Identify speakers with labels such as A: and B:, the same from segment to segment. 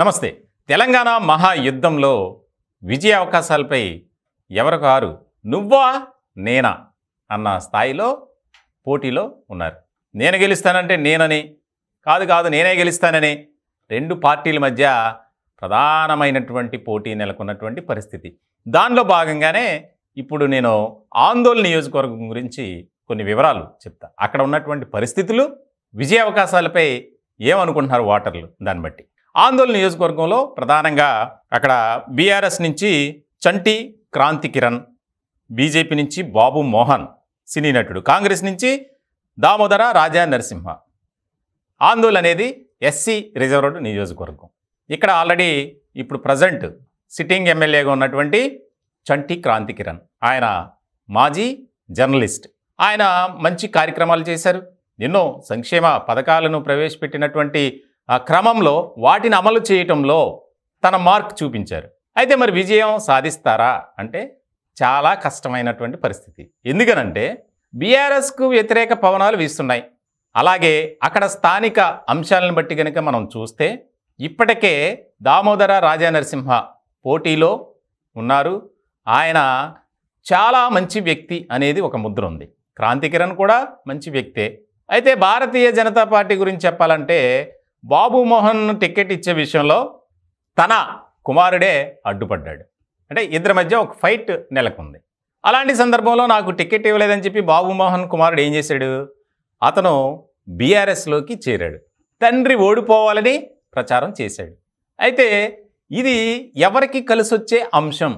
A: నమస్తే తెలంగాణ మహాయుద్ధంలో విజయ అవకాశాలపై ఎవరు నువ్వా నేనా అన్న స్థాయిలో పోటీలో ఉన్నారు నేను గెలుస్తానంటే నేనని కాదు కాదు నేనే గెలుస్తానని రెండు పార్టీల మధ్య ప్రధానమైనటువంటి పోటీ నెలకొన్నటువంటి పరిస్థితి దానిలో భాగంగానే ఇప్పుడు నేను ఆందోళన నియోజకవర్గం గురించి కొన్ని వివరాలు చెప్తా అక్కడ ఉన్నటువంటి పరిస్థితులు విజయ అవకాశాలపై ఏమనుకుంటున్నారు ఓటర్లు దాన్ని బట్టి ఆందోళన నియోజకవర్గంలో ప్రధానంగా అక్కడ బీఆర్ఎస్ నుంచి చంటి క్రాంతి కిరణ్ బీజేపీ నుంచి బాబు మోహన్ సినీ నటుడు కాంగ్రెస్ నుంచి దామోదర రాజా నరసింహ ఆందోళన అనేది ఎస్సీ రిజర్వ్డ్ నియోజకవర్గం ఇక్కడ ఆల్రెడీ ఇప్పుడు ప్రజెంట్ సిట్టింగ్ ఎమ్మెల్యేగా ఉన్నటువంటి చంటి క్రాంతి కిరణ్ ఆయన మాజీ జర్నలిస్ట్ ఆయన మంచి కార్యక్రమాలు చేశారు ఎన్నో సంక్షేమ పథకాలను ప్రవేశపెట్టినటువంటి ఆ క్రమంలో వాటిని అమలు చేయటంలో తన మార్క్ చూపించారు అయితే మరి విజయం సాధిస్తారా అంటే చాలా కష్టమైనటువంటి పరిస్థితి ఎందుకనంటే బీఆర్ఎస్కు వ్యతిరేక పవనాలు వీస్తున్నాయి అలాగే అక్కడ స్థానిక అంశాలను బట్టి కనుక మనం చూస్తే ఇప్పటికే దామోదర రాజానరసింహ పోటీలో ఉన్నారు ఆయన చాలా మంచి వ్యక్తి అనేది ఒక ముద్ర ఉంది క్రాంతికిరణ్ కూడా మంచి వ్యక్తే అయితే భారతీయ జనతా పార్టీ గురించి చెప్పాలంటే బాబుమోహన్ టికెట్ ఇచ్చే విషయంలో తన కుమారుడే అడ్డుపడ్డాడు అంటే ఇద్దరి మధ్య ఒక ఫైట్ నెలకొంది అలాంటి సందర్భంలో నాకు టికెట్ ఇవ్వలేదని చెప్పి బాబుమోహన్ కుమారుడు ఏం చేశాడు అతను బీఆర్ఎస్లోకి చేరాడు తండ్రి ఓడిపోవాలని ప్రచారం చేశాడు అయితే ఇది ఎవరికి కలిసొచ్చే అంశం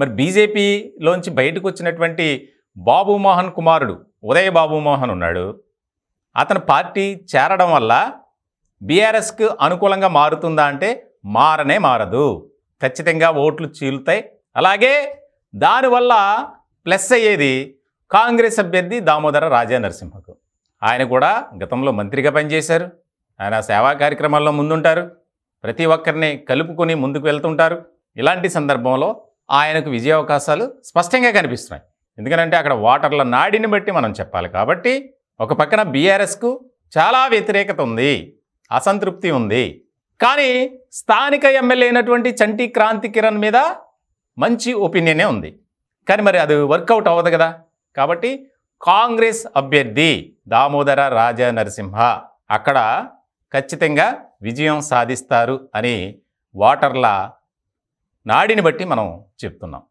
A: మరి బీజేపీలోంచి బయటకు వచ్చినటువంటి బాబుమోహన్ కుమారుడు ఉదయ బాబుమోహన్ ఉన్నాడు అతని పార్టీ చేరడం వల్ల బీఆర్ఎస్కు అనుకూలంగా మారుతుందా అంటే మారనే మారదు ఖచ్చితంగా ఓట్లు చీలుతాయి అలాగే దానివల్ల ప్లస్ అయ్యేది కాంగ్రెస్ అభ్యర్థి దామోదర రాజా నరసింహకు ఆయన కూడా గతంలో మంత్రిగా పనిచేశారు ఆయన సేవా కార్యక్రమాల్లో ముందుంటారు ప్రతి ఒక్కరిని కలుపుకొని ముందుకు వెళ్తుంటారు ఇలాంటి సందర్భంలో ఆయనకు విజయ అవకాశాలు స్పష్టంగా కనిపిస్తున్నాయి ఎందుకంటే అక్కడ వాటర్ల నాడిని బట్టి మనం చెప్పాలి కాబట్టి ఒక పక్కన బీఆర్ఎస్కు చాలా వ్యతిరేకత ఉంది అసంతృప్తి ఉంది కానీ స్థానిక ఎమ్మెల్యే అయినటువంటి చంటి క్రాంతి కిరణ్ మీద మంచి ఒపీనియనే ఉంది కానీ మరి అది వర్కౌట్ అవ్వదు కదా కాబట్టి కాంగ్రెస్ అభ్యర్థి దామోదర రాజా నరసింహ అక్కడ ఖచ్చితంగా విజయం సాధిస్తారు అని వాటర్ల నాడిని బట్టి మనం చెప్తున్నాం